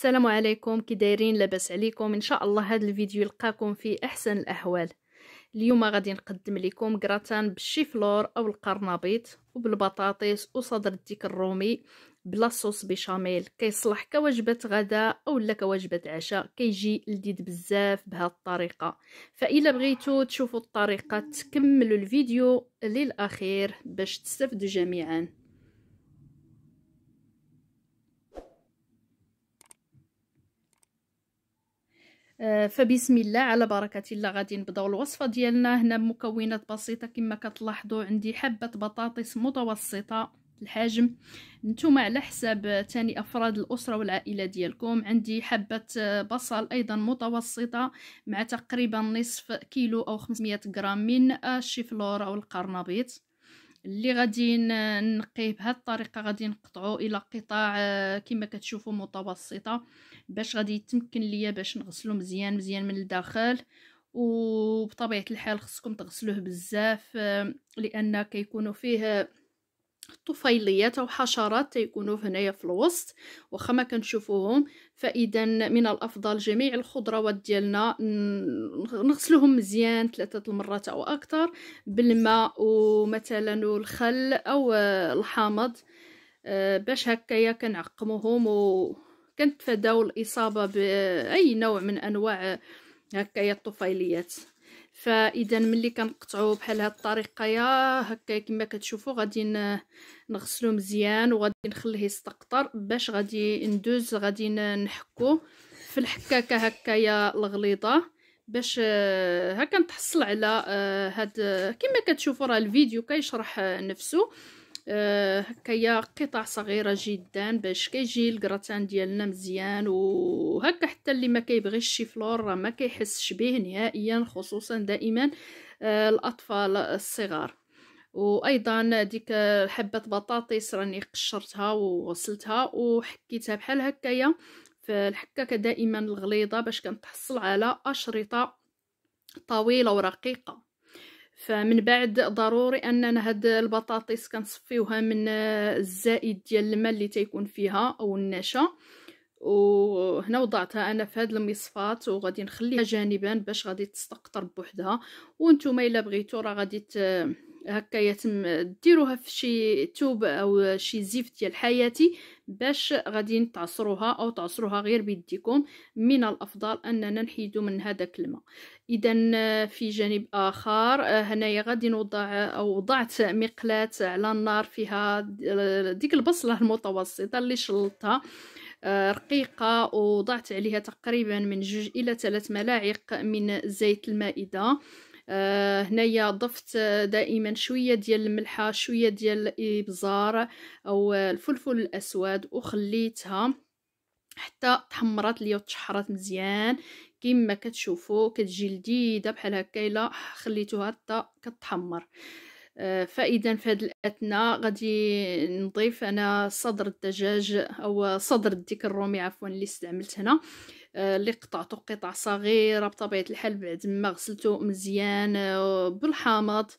السلام عليكم كي دايرين لاباس عليكم ان شاء الله هذا الفيديو يلقاكم في احسن الاحوال اليوم غادي نقدم لكم غراتان بالشيفلور او القرنبيط وبالبطاطس وصدر الديك الرومي بلا صوص بيشاميل كيصلح كوجبه غداء لا كوجبه عشاء كيجي لذيذ بزاف بهذه الطريقه فإلا بغيتو تشوفوا الطريقه تكملوا الفيديو للاخير باش تستفدوا جميعا آه، فبسم الله على بركة الله غادي نبداو الوصفة ديالنا هنا مكونات بسيطة كما كتلاحظوا عندي حبة بطاطس متوسطة الحجم نتوما على حساب تاني افراد الاسره والعائله ديالكم عندي حبه بصل ايضا متوسطه مع تقريبا نصف كيلو او 500 غرام من الشيفلور او القرنبيط اللي غادي نقيه بهذه الطريقه غادي نقطعو الى قطاع آه، كما كتشوفوا متوسطه باش غادي يتمكن ليا باش نغسلو مزيان مزيان من الداخل وبطبيعه الحال خصكم تغسلوه بزاف آه، لان كيكونوا فيه طفيليات او حشرات تيكونوا هنايا في الوسط واخا ما كنشوفوهم فاذا من الافضل جميع الخضروات ديالنا نغسلوهم مزيان ثلاثه المرات او اكثر بالماء ومثلا الخل او آه، الحامض آه، باش هكايا كنعقموهم و كنتفاداو الإصابة بأي نوع من أنواع هكايا الطفيليات فاذا ملي كنقطعو بحال هاد الطريقه يا هكا كما كتشوفوا غادي نغسلو مزيان وغادي نخليه يستقطر باش غادي ندوز غادي نحكو في الحكاكه هكايا الغليظه باش آه، هكا نتحصل على آه، هاد كما كتشوفوا راه الفيديو كيشرح نفسه آه، هكايا قطع صغيره جدا باش كيجي الكراتان ديالنا مزيان وهكا حتى اللي ما كيبغيش شي فلور راه ما كيحسش به نهائيا خصوصا دائما آه، الاطفال الصغار وايضا ديك حبه بطاطس راني قشرتها وغسلتها وحكيتها بحال هكايا في الحكاكه دائما الغليظه باش كنتحصل على اشرطه طويله ورقيقه فمن بعد ضروري اننا هاد البطاطس كنصفيوها من الزائد ديال الماء اللي تيكون فيها او النشا وهنا وضعتها انا في هاد المصفات وغادي نخليها جانبا باش غادي تستقطر بوحدها وانتم الا بغيتو راه غادي ت... هكا يتم ديروها في شي توب او شي زفت ديال حياتي باش غادي تعصروها او تعصروها غير بيديكم من الافضل اننا نحيدو من هذاك الماء اذا في جانب اخر هنايا غادي نوضع او وضعت مقلاة على النار فيها ديك البصله المتوسطه اللي شلطتها آه، رقيقه وضعت عليها تقريبا من جوج الى ثلاث ملاعق من زيت المائده آه هنايا ضفت آه، دائما شويه ديال الملحه شويه ديال الابزار او الفلفل الاسود وخليتها حتى تحمرات ليا وتشحرات مزيان كما كتشوفوا كتجي لذيذه بحال هكا الا خليتوها حتى كتحمر آه، فاذا في هذه الاثناء غادي نضيف انا صدر الدجاج او صدر الديك الرومي عفوا اللي استعملت هنا اللي آه، قطعته قطع صغيره بطبيعه الحال بعد ما غسلته مزيان آه، بالحامض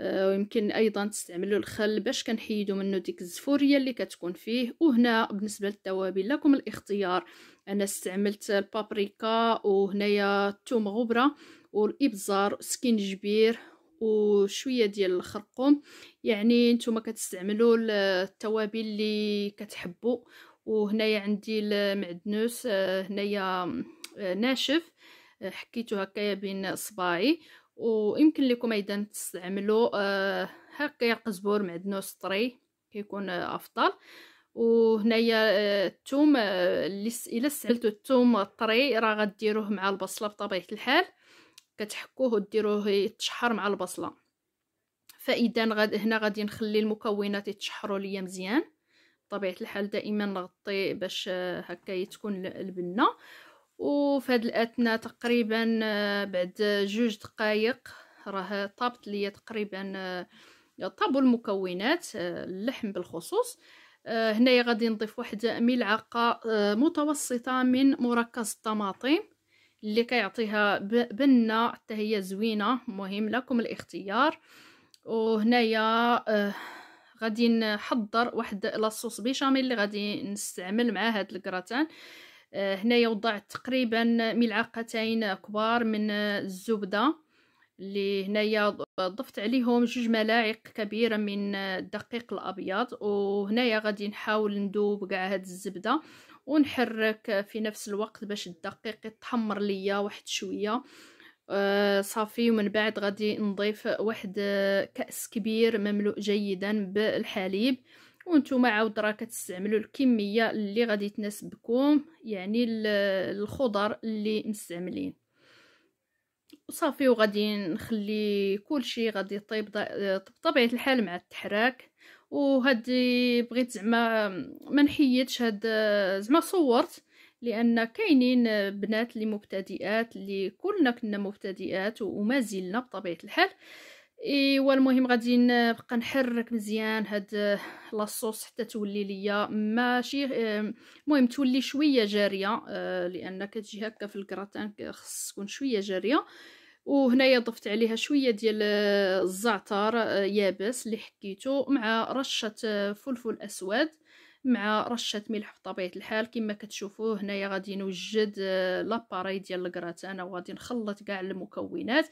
آه، ويمكن ايضا تستعملوا الخل باش كنحيدوا منه ديك الزفوريه اللي كتكون فيه وهنا بالنسبه للتوابل لكم الاختيار انا استعملت البابريكا وهنايا الثوم غبره والابزار سكينجبير وشويه ديال الخرقوم يعني نتوما كتستعملوا التوابل اللي كتحبوا وهنايا عندي المعدنوس آه، هنايا آه، ناشف آه، حكيته هكايا بين صباعي ويمكن لكم ايضا تستعملوا هكايا قزبور معدنوس طري كيكون افضل وهنايا الثوم الا استعملتوا الثوم الطري راه غديروه مع البصله بطبيعه الحال كتحكوه وديروه يتشحر مع البصله فاذا هنا غادي نخلي المكونات يتشحروا ليا مزيان بطبيعه الحال دائما نغطي باش آه، هكا تكون البنه وفي هاد الاثناء تقريبا آه، بعد جوج دقائق راه طابت لي تقريبا آه، طابوا المكونات اللحم بالخصوص هنايا غادي نضيف واحد ملعقه متوسطه من مركز الطماطم اللي كيعطيها بنه حتى هي زوينه مهم لكم الاختيار وهنايا غادي نحضر واحد لاصوص بيشاميل اللي غادي نستعمل مع هاد الكراتان آه، هنايا وضعت تقريبا ملعقتين كبار من الزبده اللي هنايا ضفت عليهم جوج ملاعق كبيره من الدقيق الابيض وهنايا غادي نحاول ندوب كاع هاد الزبده ونحرك في نفس الوقت باش الدقيق يتحمر ليا واحد شويه آه، صافي ومن بعد غادي نضيف واحد آه، كأس كبير مملوء جيدا بالحليب وانتم عاود راه كتستعملوا الكميه اللي غادي تناسبكم يعني الخضر اللي مستعملين وصافي وغادي نخلي كلشي غادي يطيب بطبيعه آه، الحال مع التحراك وهادي بغيت زعما ما نحيدش هاد زعما صورت لان كاينين بنات اللي مبتدئات اللي كلنا كنا مبتدئات وما زلنا بطبيعه الحال ايوا المهم غادي نبقى نحرك مزيان هاد لاصوص حتى تولي ليا ماشي المهم تولي شويه جاريه آه، لان كتجي هكا في الكراتان خص تكون شويه جاريه وهنايا ضفت عليها شويه ديال آه، الزعتر آه، يابس اللي حكيته مع رشه آه، فلفل اسود مع رشه ملح بطبيعه الحال كما كتشوفوا هنايا غادي نوجد لاباري ديال الكراتان وغادي نخلط كاع المكونات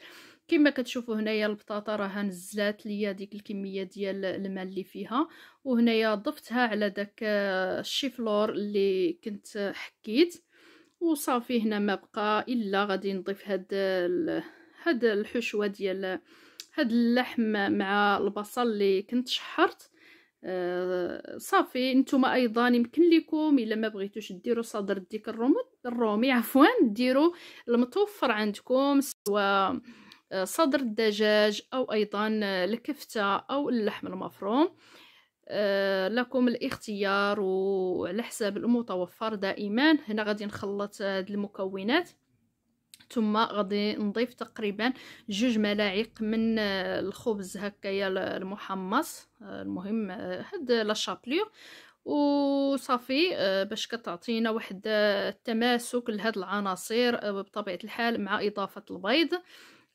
كما كتشوفوا هنايا البطاطا راها نزلات ليا ديك الكميه ديال الماء اللي فيها وهنايا ضفتها على داك الشيفلور اللي كنت حكيت وصافي هنا ما بقى الا غادي نضيف هاد هاد الحشوه ديال هاد اللحم مع البصل اللي كنت شحرت آه، صافي نتوما ايضا يمكن لكم الا ما بغيتوش ديروا صدر ديك الرومي الرومي عفوا ديروا المتوفر عندكم سواء آه، صدر الدجاج او ايضا الكفته او اللحم المفروم آه، لكم الاختيار وعلى حساب المتوفر دائما هنا غادي نخلط هاد المكونات ثم غادي نضيف تقريبا جوج ملاعق من آه، الخبز هكايا المحمص آه، المهم آه، هاد لا شابلور وصافي باش كتعطينا واحد التماسك لهاد العناصر بطبيعه الحال مع اضافه البيض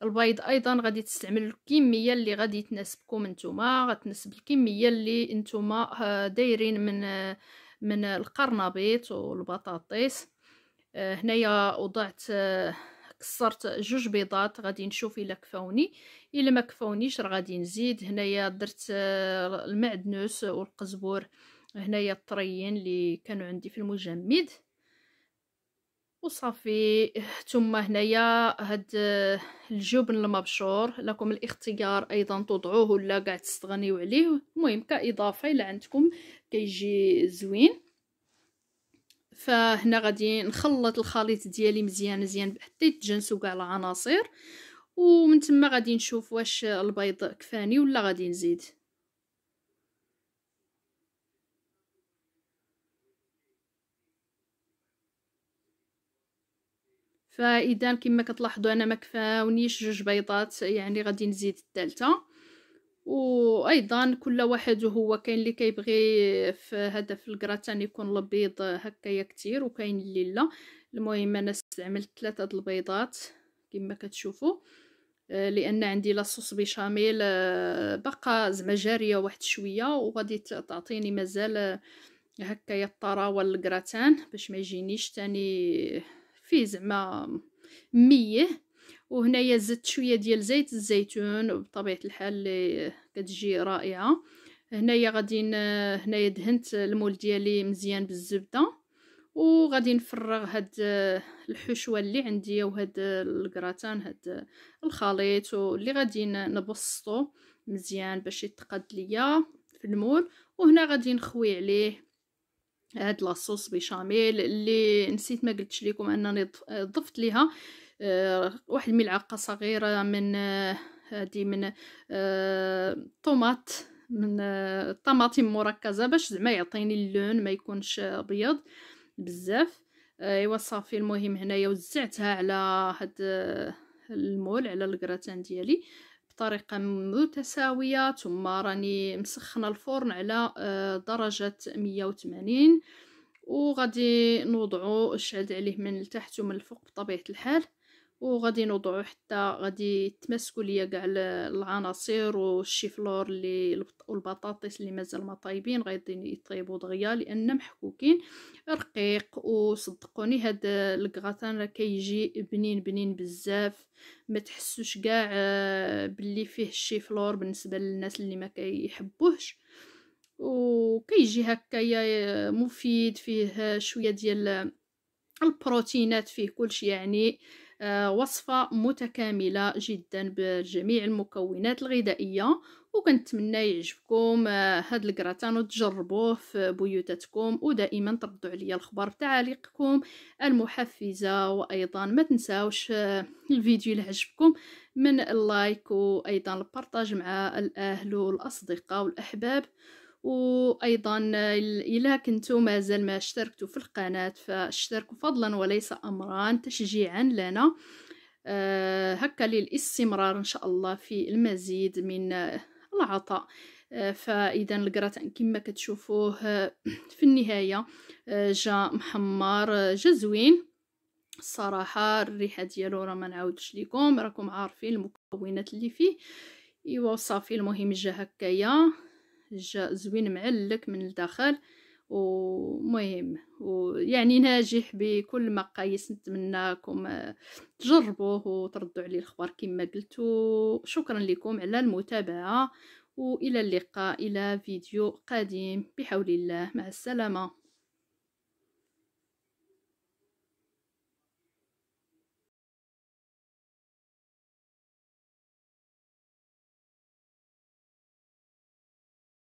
البيض ايضا غادي تستعمل الكميه اللي غادي تناسبكم نتوما غتناسب الكميه اللي نتوما دايرين من من القرنبيط والبطاطس هنايا وضعت كسرت جوج بيضات غادي نشوف الا كفاوني الا ما كفاونيش راه غادي نزيد هنايا درت آه، المعدنوس والقزبور هنايا الطريين اللي كانوا عندي في المجمد وصافي ثم هنايا هاد آه، الجبن المبشور لكم الاختيار ايضا توضعوه ولا كاع تستغنيو عليه المهم كاضافه الا عندكم كيجي زوين فهنا غادي نخلط الخليط ديالي مزيان مزيان حتى يتجانسوا كاع العناصر ومن تما غادي نشوف واش البيض كفاني ولا غادي نزيد فاذا كما كتلاحظوا انا ما كفاونيش جوج بيضات يعني غادي نزيد الثالثه وايضا كل واحد هو كاين اللي كيبغي في هدف في الكراتان يكون البيض هكايا كتير وكاين اللي لا المهم انا استعملت ثلاثه د البيضات كما كتشوفوا آه، لان عندي لاصوص بيشاميل آه، بقى زعما جاريه واحد شويه وغادي تعطيني مازال آه، هكايا الطراوه للكراتان باش ما يجينيش ثاني فيه زعما ميه وهنايا زدت شويه ديال زيت الزيتون بطبيعه الحال اللي كتجي رائعه هنايا غادي هنايا دهنت المول ديالي مزيان بالزبده وغادي نفرغ هاد الحشوه اللي عندي وهاد الكراتان هاد الخليط واللي غادي نبسطو مزيان باش يتقاد ليا في المول وهنا غادي نخوي عليه هاد لاصوص بيشاميل اللي نسيت ما قلتش لكم انني ضفت ليها آه، واحد الملعقه صغيره من هذه آه، من آه، طوماط من الطماطم مركزه باش زعما يعطيني اللون ما يكونش ابيض بزاف ايوا صافي المهم هنايا وزعتها على هاد المول على الكراتان ديالي بطريقه متساويه ثم راني مسخنه الفرن على درجه 180 وغادي نوضعو الشعل عليه من التحت ومن الفوق بطبيعه الحال وغادي نوضعو حتى غادي تمسكوا ليا كاع العناصر والشيفلور اللي والبطاطس اللي مازال ما طايبين غادي يطيبوا دغيا لان محكوكين رقيق وصدقوني هاد الكغاتان راه كيجي بنين بنين بزاف ما تحسوش كاع آه، باللي فيه الشيفلور بالنسبه للناس اللي ما كيحبوهش وكيجي هكايا مفيد فيه شويه ديال البروتينات فيه كلشي يعني آه، وصفة متكاملة جدا بجميع المكونات الغذائية وكنتمنى يعجبكم آه، هاد الكراتان وتجربوه في بيوتاتكم ودائما تردوا عليا الخبر بتعاليقكم المحفزه وايضا ما تنساوش آه، الفيديو اللي عجبكم من اللايك وايضا البارطاج مع الاهل والاصدقاء والاحباب وأيضا إلا كنتو مازال ما اشتركتوا في القناة فاشتركوا فضلا وليس أمرا تشجيعا لنا آه، هكا للاستمرار إن شاء الله في المزيد من العطاء آه، فاذا القرات كما كتشوفوه آه، في النهايه جا محمر جا زوين الصراحه الريحه ديالو راه ما نعاودش لكم راكم عارفين المكونات اللي فيه ايوا صافي المهم جا هكايا جا زوين معلك من الداخل ومهم ويعني ناجح بكل مقاييس نتمناكم آه، تجربوه وتردوا عليه الخبر كما قلت شكرا لكم على المتابعه والى اللقاء الى فيديو قادم بحول الله مع السلامه